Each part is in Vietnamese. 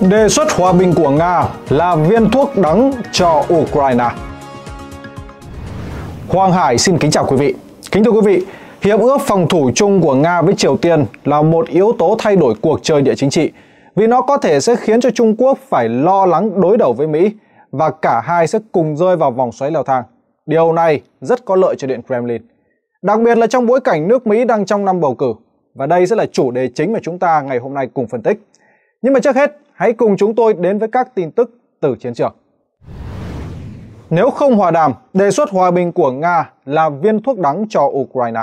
Đề xuất hòa bình của Nga là viên thuốc đắng cho Ukraine. Hoàng Hải xin kính chào quý vị. Kính thưa quý vị, hiệp ước phòng thủ chung của Nga với Triều Tiên là một yếu tố thay đổi cuộc chơi địa chính trị vì nó có thể sẽ khiến cho Trung Quốc phải lo lắng đối đầu với Mỹ và cả hai sẽ cùng rơi vào vòng xoáy leo thang. Điều này rất có lợi cho Điện Kremlin. Đặc biệt là trong bối cảnh nước Mỹ đang trong năm bầu cử và đây sẽ là chủ đề chính mà chúng ta ngày hôm nay cùng phân tích. Nhưng mà trước hết, hãy cùng chúng tôi đến với các tin tức từ chiến trường. Nếu không hòa đàm, đề xuất hòa bình của Nga là viên thuốc đắng cho Ukraine.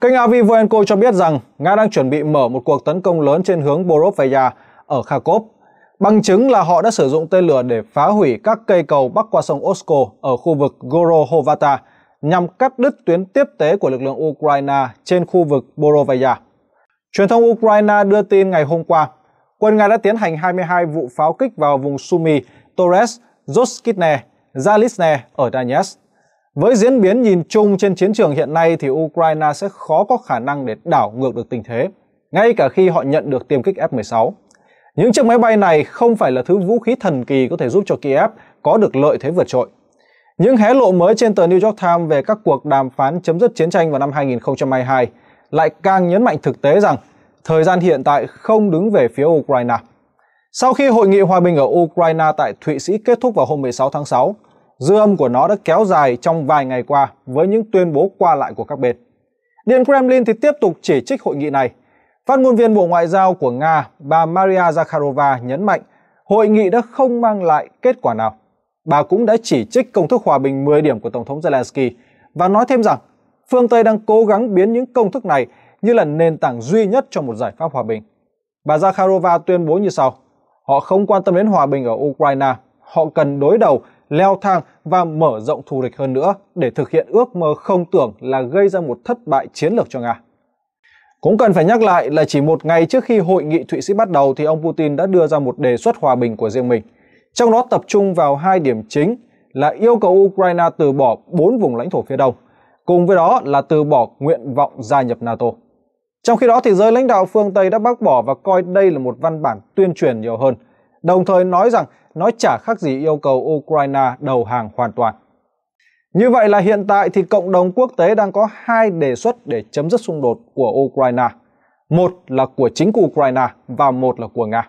Kênh Avivoenko cho biết rằng Nga đang chuẩn bị mở một cuộc tấn công lớn trên hướng Borovaya ở Kharkov. Bằng chứng là họ đã sử dụng tên lửa để phá hủy các cây cầu bắc qua sông Osko ở khu vực Gorohovata nhằm cắt đứt tuyến tiếp tế của lực lượng Ukraine trên khu vực Borovaya. Truyền thông Ukraine đưa tin ngày hôm qua quân Nga đã tiến hành 22 vụ pháo kích vào vùng Sumy, Torres, Zoskitne, Zalisne ở Donetsk. Với diễn biến nhìn chung trên chiến trường hiện nay thì Ukraine sẽ khó có khả năng để đảo ngược được tình thế, ngay cả khi họ nhận được tiêm kích F-16. Những chiếc máy bay này không phải là thứ vũ khí thần kỳ có thể giúp cho Kiev có được lợi thế vượt trội. Những hé lộ mới trên tờ New York Times về các cuộc đàm phán chấm dứt chiến tranh vào năm 2022 lại càng nhấn mạnh thực tế rằng thời gian hiện tại không đứng về phía Ukraine. Sau khi hội nghị hòa bình ở Ukraine tại Thụy Sĩ kết thúc vào hôm 16 tháng 6, dư âm của nó đã kéo dài trong vài ngày qua với những tuyên bố qua lại của các bên. Điện Kremlin thì tiếp tục chỉ trích hội nghị này. Phát ngôn viên Bộ Ngoại giao của Nga, bà Maria Zakharova nhấn mạnh hội nghị đã không mang lại kết quả nào. Bà cũng đã chỉ trích công thức hòa bình 10 điểm của Tổng thống Zelensky và nói thêm rằng phương Tây đang cố gắng biến những công thức này như là nền tảng duy nhất cho một giải pháp hòa bình. Bà Zakharova tuyên bố như sau: Họ không quan tâm đến hòa bình ở Ukraine, họ cần đối đầu, leo thang và mở rộng thù địch hơn nữa để thực hiện ước mơ không tưởng là gây ra một thất bại chiến lược cho Nga. Cũng cần phải nhắc lại là chỉ một ngày trước khi hội nghị Thụy Sĩ bắt đầu thì ông Putin đã đưa ra một đề xuất hòa bình của riêng mình. Trong đó tập trung vào hai điểm chính là yêu cầu Ukraine từ bỏ bốn vùng lãnh thổ phía đông, cùng với đó là từ bỏ nguyện vọng gia nhập NATO. Trong khi đó thì giới lãnh đạo phương Tây đã bác bỏ và coi đây là một văn bản tuyên truyền nhiều hơn, đồng thời nói rằng nó chả khác gì yêu cầu Ukraine đầu hàng hoàn toàn. Như vậy là hiện tại thì cộng đồng quốc tế đang có hai đề xuất để chấm dứt xung đột của Ukraine. Một là của chính của Ukraine và một là của Nga.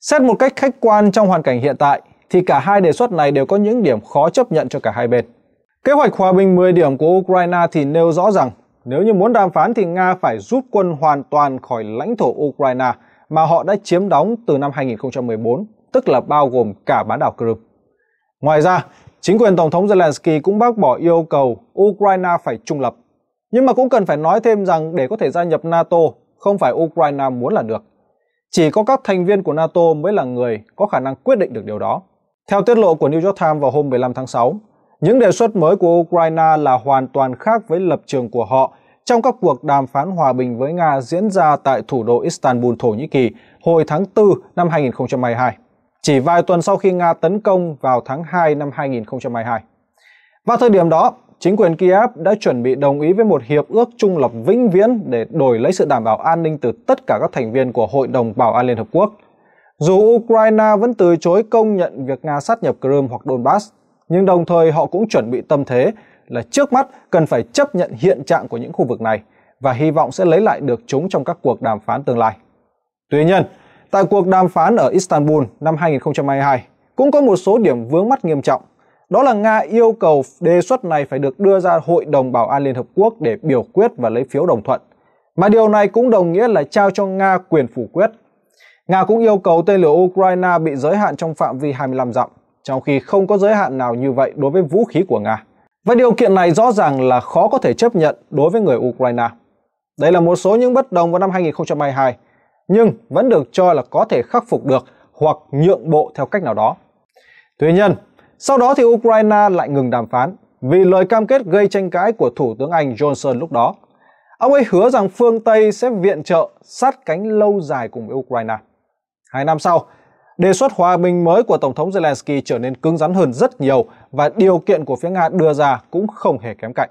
Xét một cách khách quan trong hoàn cảnh hiện tại thì cả hai đề xuất này đều có những điểm khó chấp nhận cho cả hai bên. Kế hoạch hòa bình 10 điểm của Ukraine thì nêu rõ rằng nếu như muốn đàm phán thì Nga phải rút quân hoàn toàn khỏi lãnh thổ Ukraine mà họ đã chiếm đóng từ năm 2014, tức là bao gồm cả bán đảo Crimea. Ngoài ra, chính quyền Tổng thống Zelensky cũng bác bỏ yêu cầu Ukraine phải trung lập. Nhưng mà cũng cần phải nói thêm rằng để có thể gia nhập NATO, không phải Ukraine muốn là được. Chỉ có các thành viên của NATO mới là người có khả năng quyết định được điều đó. Theo tiết lộ của New York Times vào hôm 15 tháng 6, những đề xuất mới của Ukraine là hoàn toàn khác với lập trường của họ trong các cuộc đàm phán hòa bình với Nga diễn ra tại thủ đô Istanbul, Thổ Nhĩ Kỳ hồi tháng 4 năm 2022, chỉ vài tuần sau khi Nga tấn công vào tháng 2 năm 2022. Vào thời điểm đó, chính quyền Kiev đã chuẩn bị đồng ý với một hiệp ước trung lập vĩnh viễn để đổi lấy sự đảm bảo an ninh từ tất cả các thành viên của Hội đồng Bảo an Liên Hợp Quốc. Dù Ukraine vẫn từ chối công nhận việc Nga sát nhập Crimea hoặc Donbass, nhưng đồng thời họ cũng chuẩn bị tâm thế là trước mắt cần phải chấp nhận hiện trạng của những khu vực này và hy vọng sẽ lấy lại được chúng trong các cuộc đàm phán tương lai. Tuy nhiên, tại cuộc đàm phán ở Istanbul năm 2022 cũng có một số điểm vướng mắt nghiêm trọng. Đó là Nga yêu cầu đề xuất này phải được đưa ra Hội đồng Bảo an Liên Hợp Quốc để biểu quyết và lấy phiếu đồng thuận. Mà điều này cũng đồng nghĩa là trao cho Nga quyền phủ quyết. Nga cũng yêu cầu tên lửa Ukraine bị giới hạn trong phạm vi 25 dặm trong khi không có giới hạn nào như vậy đối với vũ khí của Nga. Và điều kiện này rõ ràng là khó có thể chấp nhận đối với người Ukraine. Đây là một số những bất đồng vào năm 2022, nhưng vẫn được cho là có thể khắc phục được hoặc nhượng bộ theo cách nào đó. Tuy nhiên, sau đó thì Ukraine lại ngừng đàm phán vì lời cam kết gây tranh cãi của Thủ tướng Anh Johnson lúc đó. Ông ấy hứa rằng phương Tây sẽ viện trợ sát cánh lâu dài cùng với Ukraine. Hai năm sau, Đề xuất hòa bình mới của Tổng thống Zelensky trở nên cứng rắn hơn rất nhiều và điều kiện của phía Nga đưa ra cũng không hề kém cạnh.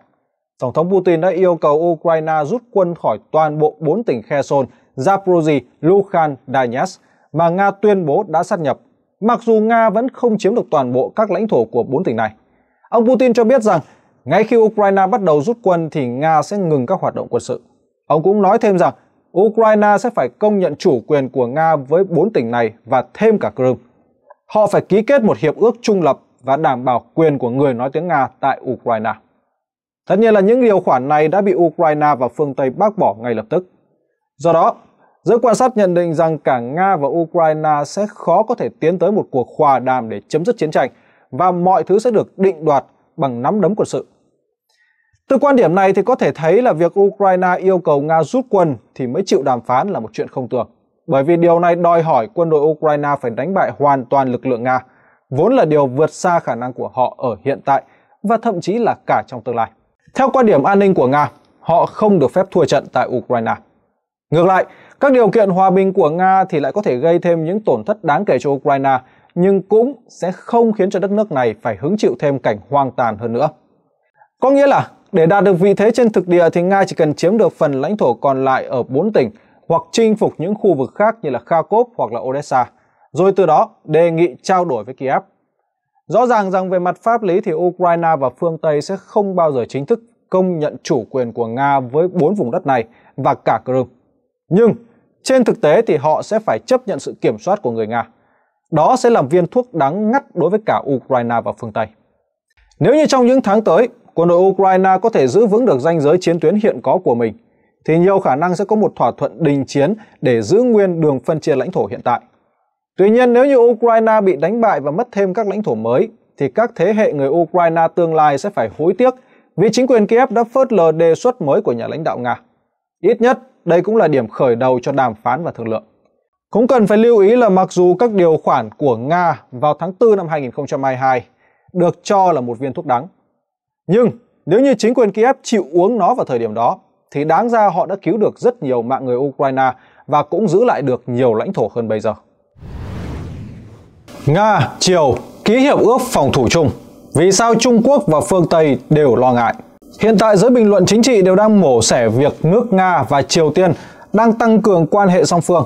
Tổng thống Putin đã yêu cầu Ukraine rút quân khỏi toàn bộ 4 tỉnh Kherson, Zaporozhye, Luhansk, Donetsk mà Nga tuyên bố đã sát nhập, mặc dù Nga vẫn không chiếm được toàn bộ các lãnh thổ của 4 tỉnh này. Ông Putin cho biết rằng ngay khi Ukraine bắt đầu rút quân thì Nga sẽ ngừng các hoạt động quân sự. Ông cũng nói thêm rằng Ukraine sẽ phải công nhận chủ quyền của Nga với 4 tỉnh này và thêm cả Crimea. Họ phải ký kết một hiệp ước trung lập và đảm bảo quyền của người nói tiếng Nga tại Ukraine. Tất nhiên là những điều khoản này đã bị Ukraine và phương Tây bác bỏ ngay lập tức. Do đó, giới quan sát nhận định rằng cả Nga và Ukraine sẽ khó có thể tiến tới một cuộc hòa đàm để chấm dứt chiến tranh và mọi thứ sẽ được định đoạt bằng nắm đấm quân sự. Từ quan điểm này thì có thể thấy là việc Ukraine yêu cầu Nga rút quân thì mới chịu đàm phán là một chuyện không tưởng, bởi vì điều này đòi hỏi quân đội Ukraine phải đánh bại hoàn toàn lực lượng Nga, vốn là điều vượt xa khả năng của họ ở hiện tại và thậm chí là cả trong tương lai. Theo quan điểm an ninh của Nga, họ không được phép thua trận tại Ukraine. Ngược lại, các điều kiện hòa bình của Nga thì lại có thể gây thêm những tổn thất đáng kể cho Ukraine, nhưng cũng sẽ không khiến cho đất nước này phải hứng chịu thêm cảnh hoang tàn hơn nữa. Có nghĩa là để đạt được vị thế trên thực địa thì Nga chỉ cần chiếm được phần lãnh thổ còn lại ở 4 tỉnh hoặc chinh phục những khu vực khác như là Kharkov hoặc là Odessa, rồi từ đó đề nghị trao đổi với Kiev. Rõ ràng rằng về mặt pháp lý thì Ukraine và phương Tây sẽ không bao giờ chính thức công nhận chủ quyền của Nga với bốn vùng đất này và cả Crimea. Nhưng trên thực tế thì họ sẽ phải chấp nhận sự kiểm soát của người Nga. Đó sẽ là viên thuốc đắng ngắt đối với cả Ukraine và phương Tây. Nếu như trong những tháng tới, quân đội Ukraine có thể giữ vững được ranh giới chiến tuyến hiện có của mình, thì nhiều khả năng sẽ có một thỏa thuận đình chiến để giữ nguyên đường phân chia lãnh thổ hiện tại. Tuy nhiên, nếu như Ukraine bị đánh bại và mất thêm các lãnh thổ mới, thì các thế hệ người Ukraine tương lai sẽ phải hối tiếc vì chính quyền Kiev đã phớt lờ đề xuất mới của nhà lãnh đạo Nga. Ít nhất, đây cũng là điểm khởi đầu cho đàm phán và thương lượng. Cũng cần phải lưu ý là mặc dù các điều khoản của Nga vào tháng 4 năm 2022 được cho là một viên thuốc đắng, nhưng nếu như chính quyền Kiev chịu uống nó vào thời điểm đó, thì đáng ra họ đã cứu được rất nhiều mạng người Ukraine và cũng giữ lại được nhiều lãnh thổ hơn bây giờ. Nga, Triều ký hiệp ước phòng thủ chung. Vì sao Trung Quốc và phương Tây đều lo ngại? Hiện tại giới bình luận chính trị đều đang mổ xẻ việc nước Nga và Triều Tiên đang tăng cường quan hệ song phương.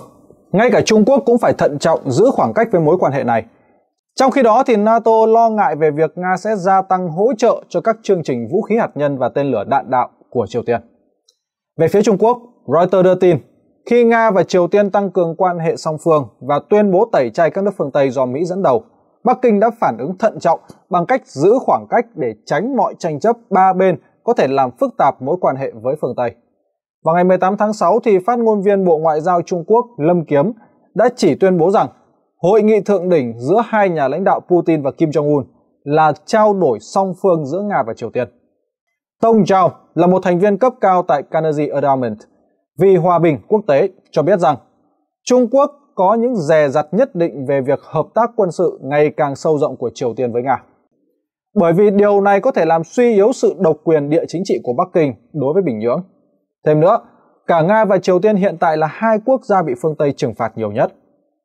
Ngay cả Trung Quốc cũng phải thận trọng giữ khoảng cách với mối quan hệ này. Trong khi đó thì NATO lo ngại về việc Nga sẽ gia tăng hỗ trợ cho các chương trình vũ khí hạt nhân và tên lửa đạn đạo của Triều Tiên. Về phía Trung Quốc, Reuters đưa tin khi Nga và Triều Tiên tăng cường quan hệ song phương và tuyên bố tẩy chay các nước phương Tây do Mỹ dẫn đầu, Bắc Kinh đã phản ứng thận trọng bằng cách giữ khoảng cách để tránh mọi tranh chấp ba bên có thể làm phức tạp mối quan hệ với phương Tây. Vào ngày 18 tháng 6 thì phát ngôn viên Bộ Ngoại giao Trung Quốc Lâm Kiếm đã chỉ tuyên bố rằng hội nghị thượng đỉnh giữa hai nhà lãnh đạo Putin và Kim Jong-un là trao đổi song phương giữa Nga và Triều Tiên. Tông Chao là một thành viên cấp cao tại Carnegie Endowment vì hòa bình quốc tế cho biết rằng Trung Quốc có những dè dặt nhất định về việc hợp tác quân sự ngày càng sâu rộng của Triều Tiên với Nga. Bởi vì điều này có thể làm suy yếu sự độc quyền địa chính trị của Bắc Kinh đối với Bình Nhưỡng. Thêm nữa, cả Nga và Triều Tiên hiện tại là hai quốc gia bị phương Tây trừng phạt nhiều nhất.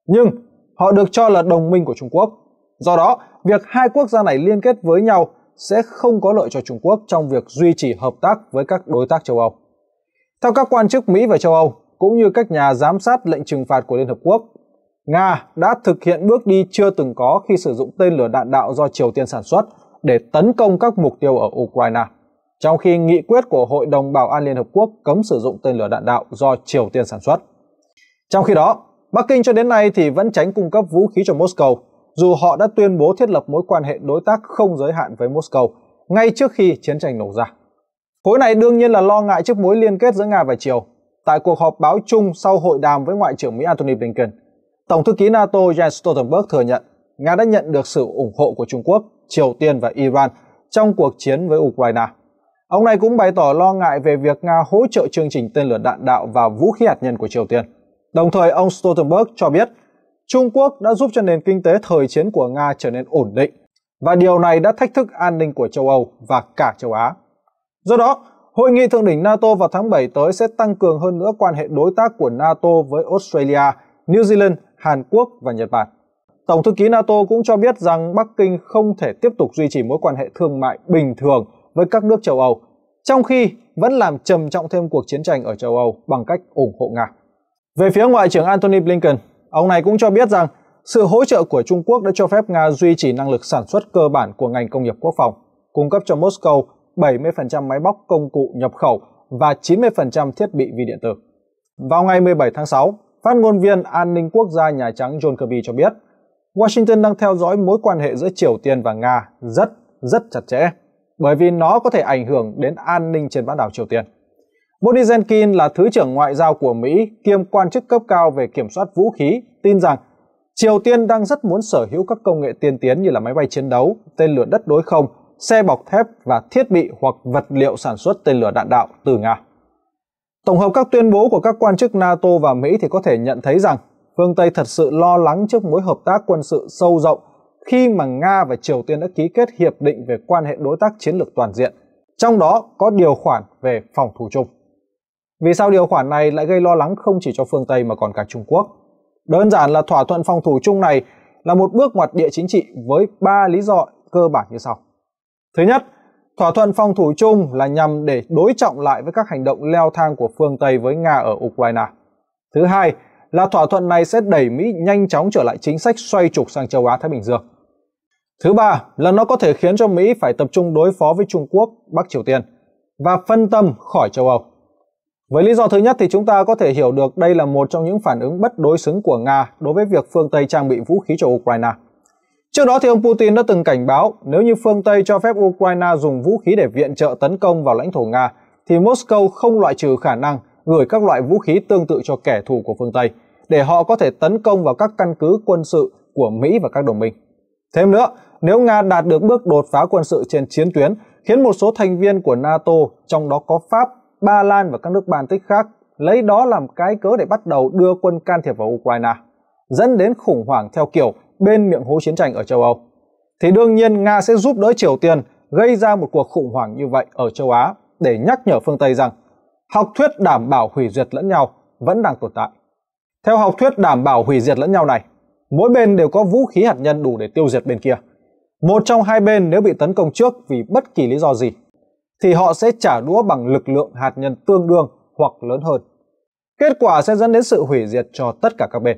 Nhưng Họ được cho là đồng minh của Trung Quốc. Do đó, việc hai quốc gia này liên kết với nhau sẽ không có lợi cho Trung Quốc trong việc duy trì hợp tác với các đối tác châu Âu. Theo các quan chức Mỹ và châu Âu, cũng như các nhà giám sát lệnh trừng phạt của Liên Hợp Quốc, Nga đã thực hiện bước đi chưa từng có khi sử dụng tên lửa đạn đạo do Triều Tiên sản xuất để tấn công các mục tiêu ở Ukraine, trong khi nghị quyết của Hội đồng Bảo an Liên Hợp Quốc cấm sử dụng tên lửa đạn đạo do Triều Tiên sản xuất. Trong khi đó, Bắc Kinh cho đến nay thì vẫn tránh cung cấp vũ khí cho Moscow, dù họ đã tuyên bố thiết lập mối quan hệ đối tác không giới hạn với Moscow ngay trước khi chiến tranh nổ ra. Khối này đương nhiên là lo ngại trước mối liên kết giữa Nga và Triều. Tại cuộc họp báo chung sau hội đàm với Ngoại trưởng Mỹ Antony Blinken, Tổng thư ký NATO Jens Stoltenberg thừa nhận Nga đã nhận được sự ủng hộ của Trung Quốc, Triều Tiên và Iran trong cuộc chiến với Ukraine. Ông này cũng bày tỏ lo ngại về việc Nga hỗ trợ chương trình tên lửa đạn đạo và vũ khí hạt nhân của Triều Tiên. Đồng thời, ông Stoltenberg cho biết Trung Quốc đã giúp cho nền kinh tế thời chiến của Nga trở nên ổn định và điều này đã thách thức an ninh của châu Âu và cả châu Á. Do đó, hội nghị thượng đỉnh NATO vào tháng 7 tới sẽ tăng cường hơn nữa quan hệ đối tác của NATO với Australia, New Zealand, Hàn Quốc và Nhật Bản. Tổng thư ký NATO cũng cho biết rằng Bắc Kinh không thể tiếp tục duy trì mối quan hệ thương mại bình thường với các nước châu Âu, trong khi vẫn làm trầm trọng thêm cuộc chiến tranh ở châu Âu bằng cách ủng hộ Nga. Về phía Ngoại trưởng Antony Blinken, ông này cũng cho biết rằng sự hỗ trợ của Trung Quốc đã cho phép Nga duy trì năng lực sản xuất cơ bản của ngành công nghiệp quốc phòng, cung cấp cho Moscow 70% máy móc công cụ nhập khẩu và 90% thiết bị vi điện tử. Vào ngày 17 tháng 6, phát ngôn viên an ninh quốc gia Nhà Trắng John Kirby cho biết, Washington đang theo dõi mối quan hệ giữa Triều Tiên và Nga rất, rất chặt chẽ, bởi vì nó có thể ảnh hưởng đến an ninh trên bán đảo Triều Tiên. Mody là Thứ trưởng Ngoại giao của Mỹ kiêm quan chức cấp cao về kiểm soát vũ khí, tin rằng Triều Tiên đang rất muốn sở hữu các công nghệ tiên tiến như là máy bay chiến đấu, tên lửa đất đối không, xe bọc thép và thiết bị hoặc vật liệu sản xuất tên lửa đạn đạo từ Nga. Tổng hợp các tuyên bố của các quan chức NATO và Mỹ thì có thể nhận thấy rằng phương Tây thật sự lo lắng trước mối hợp tác quân sự sâu rộng khi mà Nga và Triều Tiên đã ký kết hiệp định về quan hệ đối tác chiến lược toàn diện, trong đó có điều khoản về phòng thủ chung. Vì sao điều khoản này lại gây lo lắng không chỉ cho phương Tây mà còn cả Trung Quốc? Đơn giản là thỏa thuận phòng thủ chung này là một bước ngoặt địa chính trị với 3 lý do cơ bản như sau. Thứ nhất, thỏa thuận phòng thủ chung là nhằm để đối trọng lại với các hành động leo thang của phương Tây với Nga ở Ukraine. Thứ hai, là thỏa thuận này sẽ đẩy Mỹ nhanh chóng trở lại chính sách xoay trục sang châu Á Thái Bình Dương. Thứ ba là nó có thể khiến cho Mỹ phải tập trung đối phó với Trung Quốc, Bắc Triều Tiên và phân tâm khỏi châu Âu. Với lý do thứ nhất thì chúng ta có thể hiểu được đây là một trong những phản ứng bất đối xứng của Nga đối với việc phương Tây trang bị vũ khí cho Ukraine. Trước đó thì ông Putin đã từng cảnh báo nếu như phương Tây cho phép Ukraine dùng vũ khí để viện trợ tấn công vào lãnh thổ Nga thì Moscow không loại trừ khả năng gửi các loại vũ khí tương tự cho kẻ thù của phương Tây để họ có thể tấn công vào các căn cứ quân sự của Mỹ và các đồng minh. Thêm nữa, nếu Nga đạt được bước đột phá quân sự trên chiến tuyến khiến một số thành viên của NATO, trong đó có Pháp, Ba Lan và các nước Baltic khác, lấy đó làm cái cớ để bắt đầu đưa quân can thiệp vào Ukraine, dẫn đến khủng hoảng theo kiểu bên miệng hố chiến tranh ở châu Âu. Thì đương nhiên Nga sẽ giúp đỡ Triều Tiên gây ra một cuộc khủng hoảng như vậy ở châu Á để nhắc nhở phương Tây rằng học thuyết đảm bảo hủy diệt lẫn nhau vẫn đang tồn tại. Theo học thuyết đảm bảo hủy diệt lẫn nhau này, mỗi bên đều có vũ khí hạt nhân đủ để tiêu diệt bên kia. Một trong hai bên nếu bị tấn công trước vì bất kỳ lý do gì thì họ sẽ trả đũa bằng lực lượng hạt nhân tương đương hoặc lớn hơn. Kết quả sẽ dẫn đến sự hủy diệt cho tất cả các bên.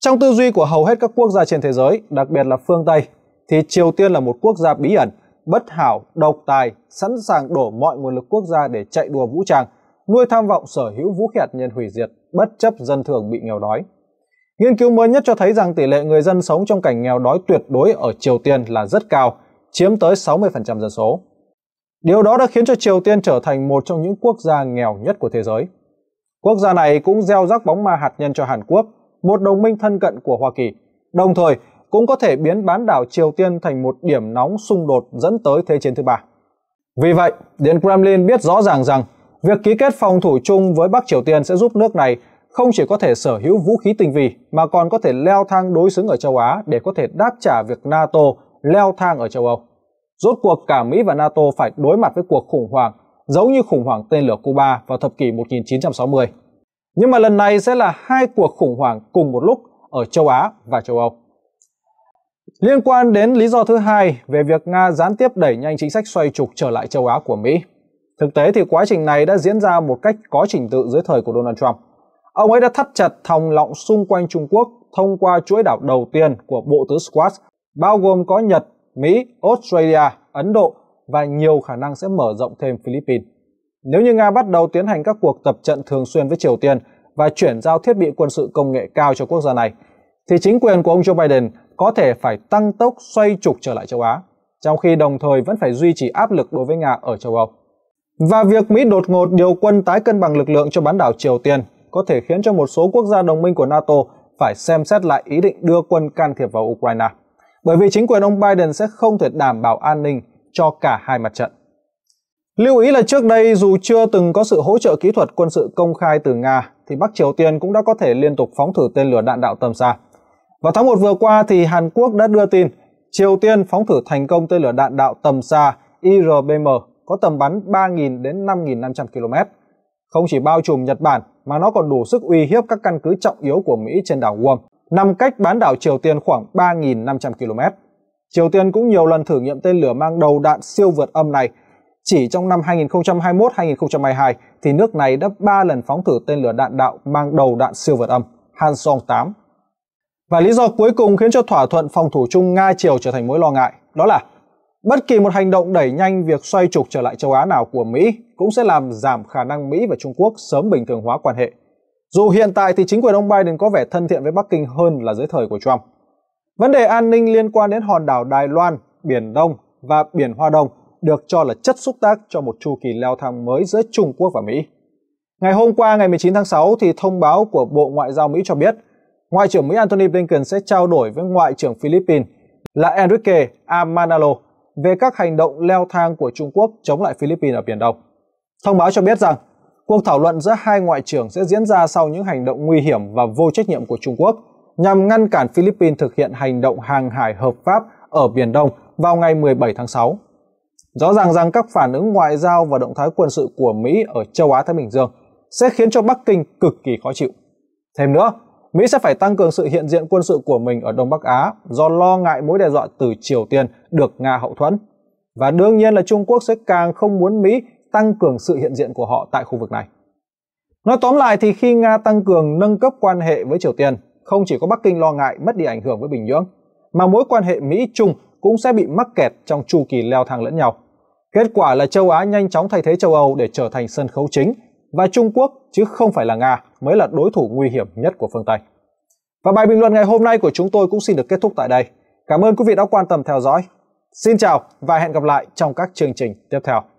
Trong tư duy của hầu hết các quốc gia trên thế giới, đặc biệt là phương Tây, thì Triều Tiên là một quốc gia bí ẩn, bất hảo, độc tài, sẵn sàng đổ mọi nguồn lực quốc gia để chạy đua vũ trang, nuôi tham vọng sở hữu vũ khí hạt nhân hủy diệt, bất chấp dân thường bị nghèo đói. Nghiên cứu mới nhất cho thấy rằng tỷ lệ người dân sống trong cảnh nghèo đói tuyệt đối ở Triều Tiên là rất cao, chiếm tới 60% dân số. Điều đó đã khiến cho Triều Tiên trở thành một trong những quốc gia nghèo nhất của thế giới. Quốc gia này cũng gieo rắc bóng ma hạt nhân cho Hàn Quốc, một đồng minh thân cận của Hoa Kỳ, đồng thời cũng có thể biến bán đảo Triều Tiên thành một điểm nóng xung đột dẫn tới Thế chiến thứ ba. Vì vậy, Điện Kremlin biết rõ ràng rằng việc ký kết phòng thủ chung với Bắc Triều Tiên sẽ giúp nước này không chỉ có thể sở hữu vũ khí tinh vi mà còn có thể leo thang đối xứng ở châu Á để có thể đáp trả việc NATO leo thang ở châu Âu. Rốt cuộc cả Mỹ và NATO phải đối mặt với cuộc khủng hoảng giống như khủng hoảng tên lửa Cuba vào thập kỷ 1960. Nhưng mà lần này sẽ là hai cuộc khủng hoảng cùng một lúc ở châu Á và châu Âu. Liên quan đến lý do thứ hai về việc Nga gián tiếp đẩy nhanh chính sách xoay trục trở lại châu Á của Mỹ. Thực tế thì quá trình này đã diễn ra một cách có trình tự dưới thời của Donald Trump. Ông ấy đã thắt chặt thòng lọng xung quanh Trung Quốc thông qua chuỗi đảo đầu tiên của bộ tứ Squad, bao gồm có Nhật, Mỹ, Australia, Ấn Độ và nhiều khả năng sẽ mở rộng thêm Philippines. Nếu như Nga bắt đầu tiến hành các cuộc tập trận thường xuyên với Triều Tiên và chuyển giao thiết bị quân sự công nghệ cao cho quốc gia này, thì chính quyền của ông Joe Biden có thể phải tăng tốc xoay trục trở lại châu Á, trong khi đồng thời vẫn phải duy trì áp lực đối với Nga ở châu Âu. Và việc Mỹ đột ngột điều quân tái cân bằng lực lượng cho bán đảo Triều Tiên có thể khiến cho một số quốc gia đồng minh của NATO phải xem xét lại ý định đưa quân can thiệp vào Ukraine bởi vì chính quyền ông Biden sẽ không thể đảm bảo an ninh cho cả hai mặt trận. Lưu ý là trước đây dù chưa từng có sự hỗ trợ kỹ thuật quân sự công khai từ Nga thì Bắc Triều Tiên cũng đã có thể liên tục phóng thử tên lửa đạn đạo tầm xa. Vào tháng 1 vừa qua thì Hàn Quốc đã đưa tin Triều Tiên phóng thử thành công tên lửa đạn đạo tầm xa IRBM có tầm bắn 3.000 đến 5.500 km. Không chỉ bao trùm Nhật Bản mà nó còn đủ sức uy hiếp các căn cứ trọng yếu của Mỹ trên đảo Guam nằm cách bán đảo Triều Tiên khoảng 3.500 km. Triều Tiên cũng nhiều lần thử nghiệm tên lửa mang đầu đạn siêu vượt âm này. Chỉ trong năm 2021-2022 thì nước này đã 3 lần phóng thử tên lửa đạn đạo mang đầu đạn siêu vượt âm Hansong-8. Và lý do cuối cùng khiến cho thỏa thuận phòng thủ chung Nga-Triều trở thành mối lo ngại đó là bất kỳ một hành động đẩy nhanh việc xoay trục trở lại châu Á nào của Mỹ cũng sẽ làm giảm khả năng Mỹ và Trung Quốc sớm bình thường hóa quan hệ. Dù hiện tại thì chính quyền ông Biden có vẻ thân thiện với Bắc Kinh hơn là dưới thời của Trump. Vấn đề an ninh liên quan đến hòn đảo Đài Loan, Biển Đông và Biển Hoa Đông được cho là chất xúc tác cho một chu kỳ leo thang mới giữa Trung Quốc và Mỹ. Ngày hôm qua ngày 19 tháng 6 thì thông báo của Bộ Ngoại giao Mỹ cho biết, Ngoại trưởng Mỹ Antony Blinken sẽ trao đổi với Ngoại trưởng Philippines là Enrique Amanalo về các hành động leo thang của Trung Quốc chống lại Philippines ở Biển Đông. Thông báo cho biết rằng Cuộc thảo luận giữa hai ngoại trưởng sẽ diễn ra sau những hành động nguy hiểm và vô trách nhiệm của Trung Quốc nhằm ngăn cản Philippines thực hiện hành động hàng hải hợp pháp ở Biển Đông vào ngày 17 tháng 6. Rõ ràng rằng các phản ứng ngoại giao và động thái quân sự của Mỹ ở châu Á-Thái Bình Dương sẽ khiến cho Bắc Kinh cực kỳ khó chịu. Thêm nữa, Mỹ sẽ phải tăng cường sự hiện diện quân sự của mình ở Đông Bắc Á do lo ngại mối đe dọa từ Triều Tiên được Nga hậu thuẫn. Và đương nhiên là Trung Quốc sẽ càng không muốn Mỹ tăng cường sự hiện diện của họ tại khu vực này. Nói tóm lại thì khi Nga tăng cường nâng cấp quan hệ với Triều Tiên, không chỉ có Bắc Kinh lo ngại mất đi ảnh hưởng với Bình Nhưỡng, mà mối quan hệ Mỹ-Trung cũng sẽ bị mắc kẹt trong chu kỳ leo thang lẫn nhau. Kết quả là châu Á nhanh chóng thay thế châu Âu để trở thành sân khấu chính và Trung Quốc chứ không phải là Nga mới là đối thủ nguy hiểm nhất của phương Tây. Và bài bình luận ngày hôm nay của chúng tôi cũng xin được kết thúc tại đây. Cảm ơn quý vị đã quan tâm theo dõi. Xin chào và hẹn gặp lại trong các chương trình tiếp theo.